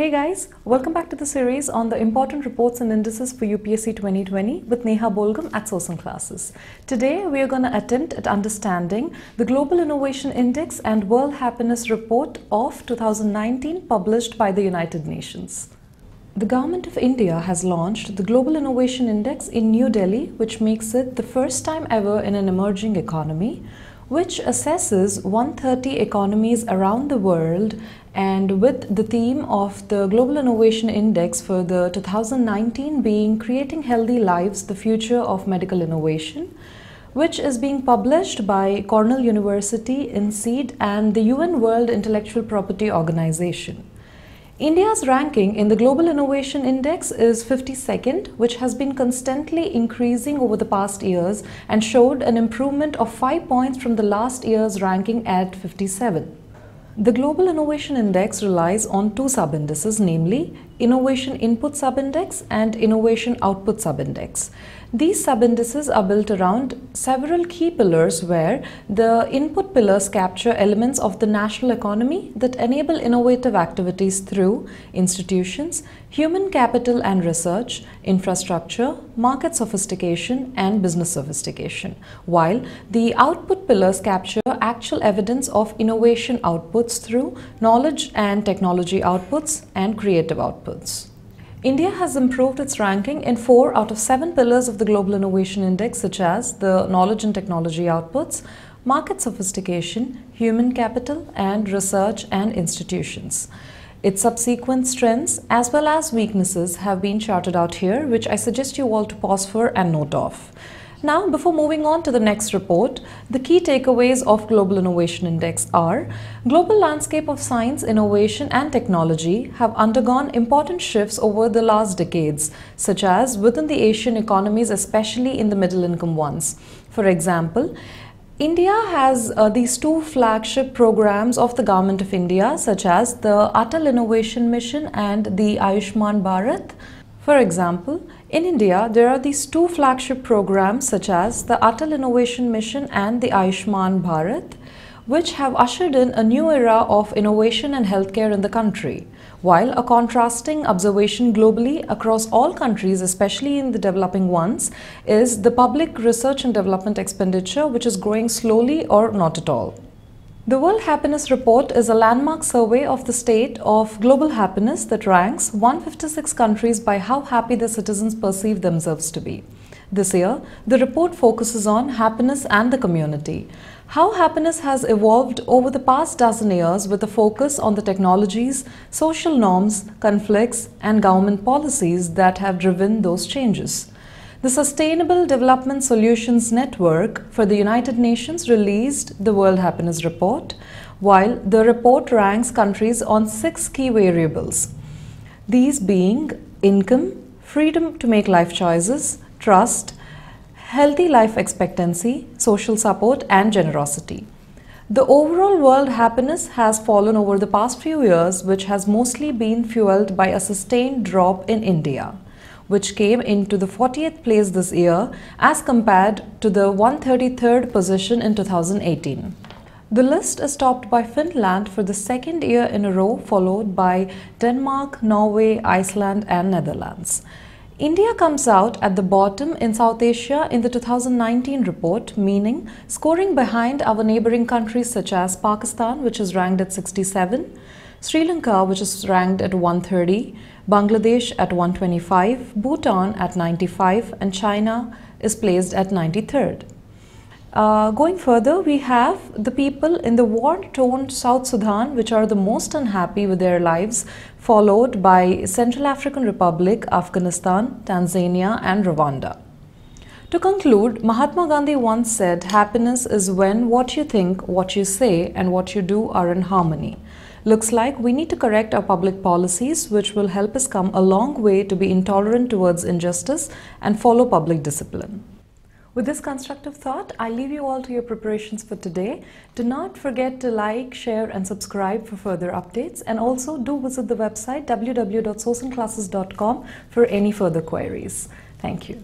Hey guys, welcome back to the series on the important reports and indices for UPSC 2020 with Neha Bolgam at Sourcing Classes. Today we are going to attempt at understanding the Global Innovation Index and World Happiness Report of 2019 published by the United Nations. The Government of India has launched the Global Innovation Index in New Delhi, which makes it the first time ever in an emerging economy which assesses 130 economies around the world and with the theme of the Global Innovation Index for the 2019 being Creating Healthy Lives, the Future of Medical Innovation, which is being published by Cornell University, INSEAD and the UN World Intellectual Property Organization. India's ranking in the Global Innovation Index is 52nd, which has been constantly increasing over the past years and showed an improvement of 5 points from the last year's ranking at 57. The Global Innovation Index relies on two sub-indices, namely innovation input subindex and innovation output subindex. These subindices are built around several key pillars where the input pillars capture elements of the national economy that enable innovative activities through institutions, human capital and research, infrastructure, market sophistication and business sophistication, while the output pillars capture actual evidence of innovation outputs through knowledge and technology outputs and creative outputs. India has improved its ranking in four out of seven pillars of the Global Innovation Index, such as the knowledge and technology outputs, market sophistication, human capital, and research and institutions. Its subsequent strengths as well as weaknesses have been charted out here, which I suggest you all to pause for and note off. Now, before moving on to the next report, the key takeaways of Global Innovation Index are global landscape of science, innovation and technology have undergone important shifts over the last decades, such as within the Asian economies, especially in the middle income ones. For example, India has uh, these two flagship programs of the Government of India, such as the Atal Innovation Mission and the Ayushman Bharat for example, in India, there are these two flagship programs such as the Atal Innovation Mission and the Aishman Bharat, which have ushered in a new era of innovation and healthcare in the country, while a contrasting observation globally across all countries, especially in the developing ones, is the public research and development expenditure, which is growing slowly or not at all. The World Happiness Report is a landmark survey of the state of global happiness that ranks 156 countries by how happy their citizens perceive themselves to be. This year, the report focuses on happiness and the community. How happiness has evolved over the past dozen years with a focus on the technologies, social norms, conflicts and government policies that have driven those changes. The Sustainable Development Solutions Network for the United Nations released the World Happiness Report, while the report ranks countries on six key variables. These being income, freedom to make life choices, trust, healthy life expectancy, social support and generosity. The overall world happiness has fallen over the past few years which has mostly been fueled by a sustained drop in India which came into the 40th place this year as compared to the 133rd position in 2018. The list is topped by Finland for the second year in a row, followed by Denmark, Norway, Iceland, and Netherlands. India comes out at the bottom in South Asia in the 2019 report, meaning scoring behind our neighboring countries such as Pakistan, which is ranked at 67, Sri Lanka, which is ranked at 130, Bangladesh at 125, Bhutan at 95, and China is placed at 93rd. Uh, going further, we have the people in the war-torn South Sudan, which are the most unhappy with their lives, followed by Central African Republic, Afghanistan, Tanzania, and Rwanda. To conclude, Mahatma Gandhi once said, happiness is when what you think, what you say, and what you do are in harmony. Looks like we need to correct our public policies which will help us come a long way to be intolerant towards injustice and follow public discipline. With this constructive thought, I leave you all to your preparations for today. Do not forget to like, share and subscribe for further updates and also do visit the website www.sourcingclasses.com for any further queries. Thank you.